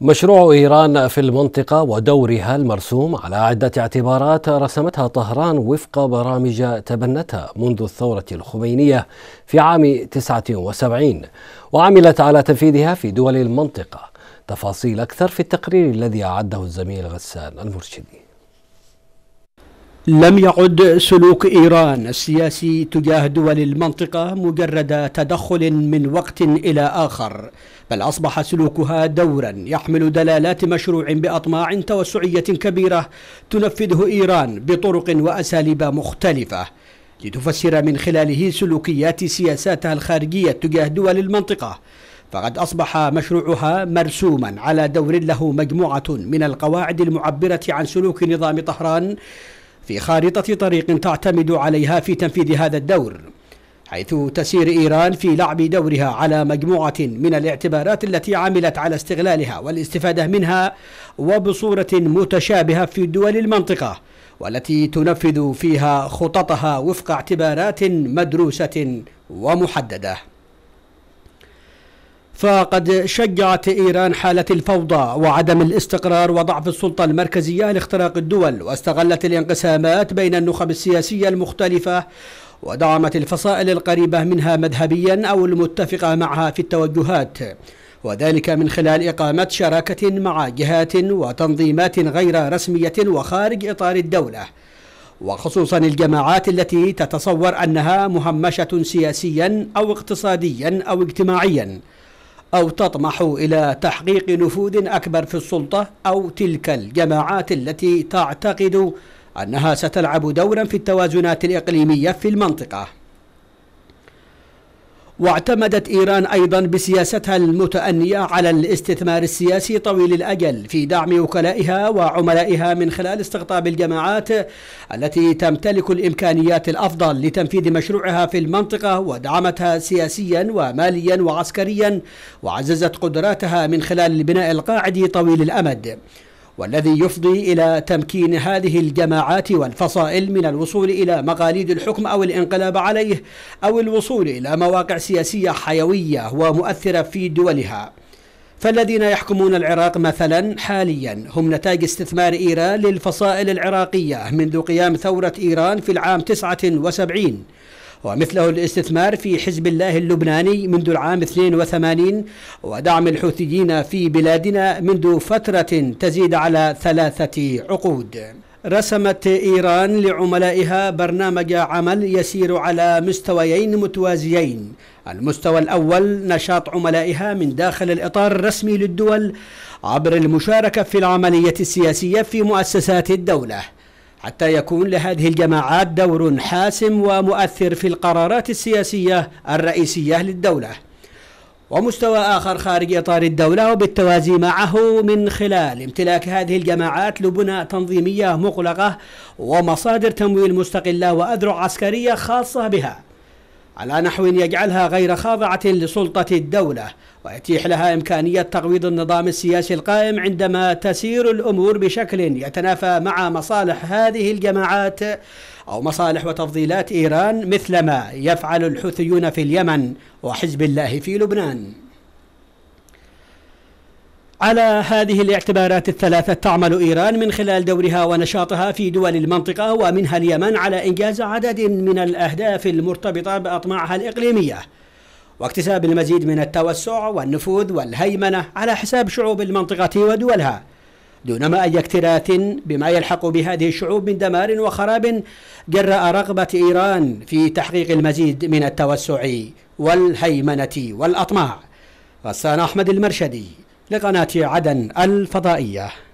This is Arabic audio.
مشروع إيران في المنطقة ودورها المرسوم على عدة اعتبارات رسمتها طهران وفق برامج تبنتها منذ الثورة الخمينية في عام 79 وعملت على تنفيذها في دول المنطقة تفاصيل أكثر في التقرير الذي أعده الزميل غسان المرشدي لم يعد سلوك ايران السياسي تجاه دول المنطقه مجرد تدخل من وقت الى اخر بل اصبح سلوكها دورا يحمل دلالات مشروع باطماع توسعيه كبيره تنفذه ايران بطرق واساليب مختلفه لتفسر من خلاله سلوكيات سياساتها الخارجيه تجاه دول المنطقه فقد أصبح مشروعها مرسوما على دور له مجموعة من القواعد المعبرة عن سلوك نظام طهران في خارطة طريق تعتمد عليها في تنفيذ هذا الدور حيث تسير إيران في لعب دورها على مجموعة من الاعتبارات التي عملت على استغلالها والاستفادة منها وبصورة متشابهة في دول المنطقة والتي تنفذ فيها خططها وفق اعتبارات مدروسة ومحددة فقد شجعت إيران حالة الفوضى وعدم الاستقرار وضعف السلطة المركزية لاختراق الدول واستغلت الانقسامات بين النخب السياسية المختلفة ودعمت الفصائل القريبة منها مذهبيا أو المتفقة معها في التوجهات وذلك من خلال إقامة شراكة مع جهات وتنظيمات غير رسمية وخارج إطار الدولة وخصوصا الجماعات التي تتصور أنها مهمشة سياسيا أو اقتصاديا أو اجتماعيا أو تطمح إلى تحقيق نفوذ أكبر في السلطة أو تلك الجماعات التي تعتقد أنها ستلعب دورا في التوازنات الإقليمية في المنطقة واعتمدت إيران أيضا بسياستها المتأنية على الاستثمار السياسي طويل الأجل في دعم وكلائها وعملائها من خلال استقطاب الجماعات التي تمتلك الإمكانيات الأفضل لتنفيذ مشروعها في المنطقة ودعمتها سياسيا وماليا وعسكريا وعززت قدراتها من خلال البناء القاعدي طويل الأمد والذي يفضي إلى تمكين هذه الجماعات والفصائل من الوصول إلى مقاليد الحكم أو الانقلاب عليه أو الوصول إلى مواقع سياسية حيوية ومؤثرة في دولها فالذين يحكمون العراق مثلا حاليا هم نتاج استثمار إيران للفصائل العراقية منذ قيام ثورة إيران في العام 79 ومثله الاستثمار في حزب الله اللبناني منذ العام 82 ودعم الحوثيين في بلادنا منذ فترة تزيد على ثلاثة عقود رسمت إيران لعملائها برنامج عمل يسير على مستويين متوازيين المستوى الأول نشاط عملائها من داخل الإطار الرسمي للدول عبر المشاركة في العملية السياسية في مؤسسات الدولة حتى يكون لهذه الجماعات دور حاسم ومؤثر في القرارات السياسية الرئيسية للدولة ومستوى آخر خارج إطار الدولة وبالتوازي معه من خلال امتلاك هذه الجماعات لبنى تنظيمية مغلقة ومصادر تمويل مستقلة وأذرع عسكرية خاصة بها على نحو يجعلها غير خاضعة لسلطة الدولة ويتيح لها إمكانية تقويض النظام السياسي القائم عندما تسير الأمور بشكل يتنافى مع مصالح هذه الجماعات أو مصالح وتفضيلات إيران مثلما يفعل الحوثيون في اليمن وحزب الله في لبنان على هذه الاعتبارات الثلاثة تعمل إيران من خلال دورها ونشاطها في دول المنطقة ومنها اليمن على إنجاز عدد من الأهداف المرتبطة بأطماعها الإقليمية واكتساب المزيد من التوسع والنفوذ والهيمنة على حساب شعوب المنطقة ودولها دون أي اكتراث بما يلحق بهذه الشعوب من دمار وخراب جراء رغبة إيران في تحقيق المزيد من التوسع والهيمنة والأطماع غسان أحمد المرشدي لقناة عدن الفضائية